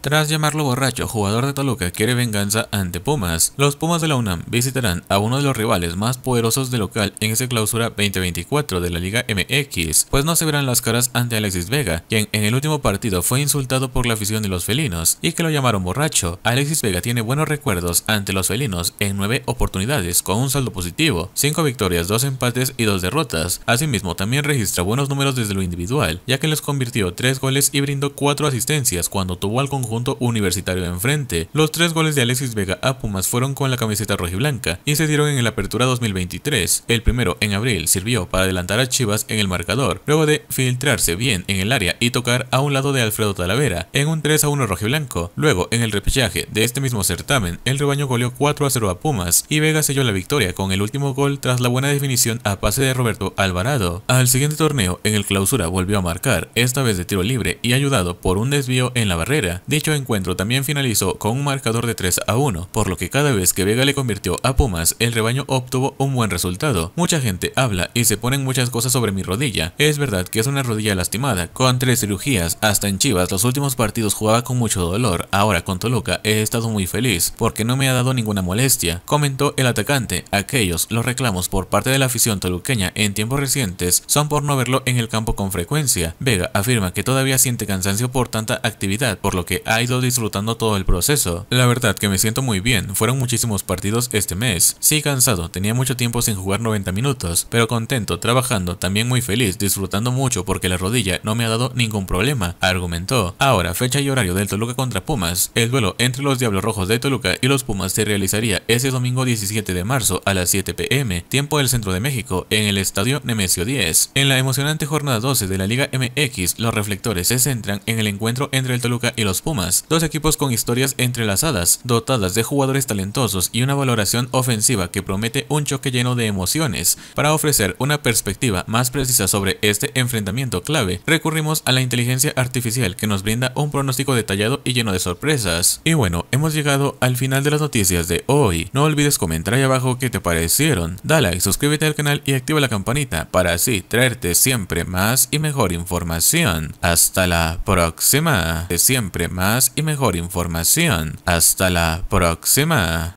Tras llamarlo borracho, jugador de Toluca quiere venganza ante Pumas. Los Pumas de la UNAM visitarán a uno de los rivales más poderosos de local en esta clausura 2024 de la Liga MX, pues no se verán las caras ante Alexis Vega, quien en el último partido fue insultado por la afición de los felinos y que lo llamaron borracho. Alexis Vega tiene buenos recuerdos ante los felinos en nueve oportunidades con un saldo positivo, cinco victorias, dos empates y dos derrotas. Asimismo, también registra buenos números desde lo individual, ya que les convirtió tres goles y brindó cuatro asistencias cuando tuvo al conjunto conjunto universitario de enfrente. Los tres goles de Alexis Vega a Pumas fueron con la camiseta rojiblanca y se dieron en la apertura 2023. El primero, en abril, sirvió para adelantar a Chivas en el marcador, luego de filtrarse bien en el área y tocar a un lado de Alfredo Talavera en un 3 a 1 rojiblanco. Luego, en el repechaje de este mismo certamen, el rebaño goleó 4 a 0 a Pumas y Vega selló la victoria con el último gol tras la buena definición a pase de Roberto Alvarado. Al siguiente torneo, en el clausura volvió a marcar, esta vez de tiro libre y ayudado por un desvío en la barrera. De Dicho encuentro también finalizó con un marcador de 3 a 1, por lo que cada vez que Vega le convirtió a Pumas, el rebaño obtuvo un buen resultado. Mucha gente habla y se ponen muchas cosas sobre mi rodilla. Es verdad que es una rodilla lastimada, con tres cirugías, hasta en Chivas los últimos partidos jugaba con mucho dolor, ahora con Toluca he estado muy feliz porque no me ha dado ninguna molestia, comentó el atacante. Aquellos los reclamos por parte de la afición toluqueña en tiempos recientes son por no verlo en el campo con frecuencia. Vega afirma que todavía siente cansancio por tanta actividad, por lo que ha ido disfrutando todo el proceso. La verdad que me siento muy bien, fueron muchísimos partidos este mes. Sí cansado, tenía mucho tiempo sin jugar 90 minutos, pero contento, trabajando, también muy feliz, disfrutando mucho porque la rodilla no me ha dado ningún problema, argumentó. Ahora, fecha y horario del Toluca contra Pumas. El duelo entre los Diablos Rojos de Toluca y los Pumas se realizaría ese domingo 17 de marzo a las 7 pm, tiempo del centro de México, en el estadio Nemesio 10. En la emocionante jornada 12 de la Liga MX, los reflectores se centran en el encuentro entre el Toluca y los Pumas dos equipos con historias entrelazadas, dotadas de jugadores talentosos y una valoración ofensiva que promete un choque lleno de emociones. Para ofrecer una perspectiva más precisa sobre este enfrentamiento clave, recurrimos a la inteligencia artificial que nos brinda un pronóstico detallado y lleno de sorpresas. Y bueno, hemos llegado al final de las noticias de hoy. No olvides comentar ahí abajo qué te parecieron. Dale like, suscríbete al canal y activa la campanita para así traerte siempre más y mejor información. Hasta la próxima. De siempre más y mejor información. Hasta la próxima.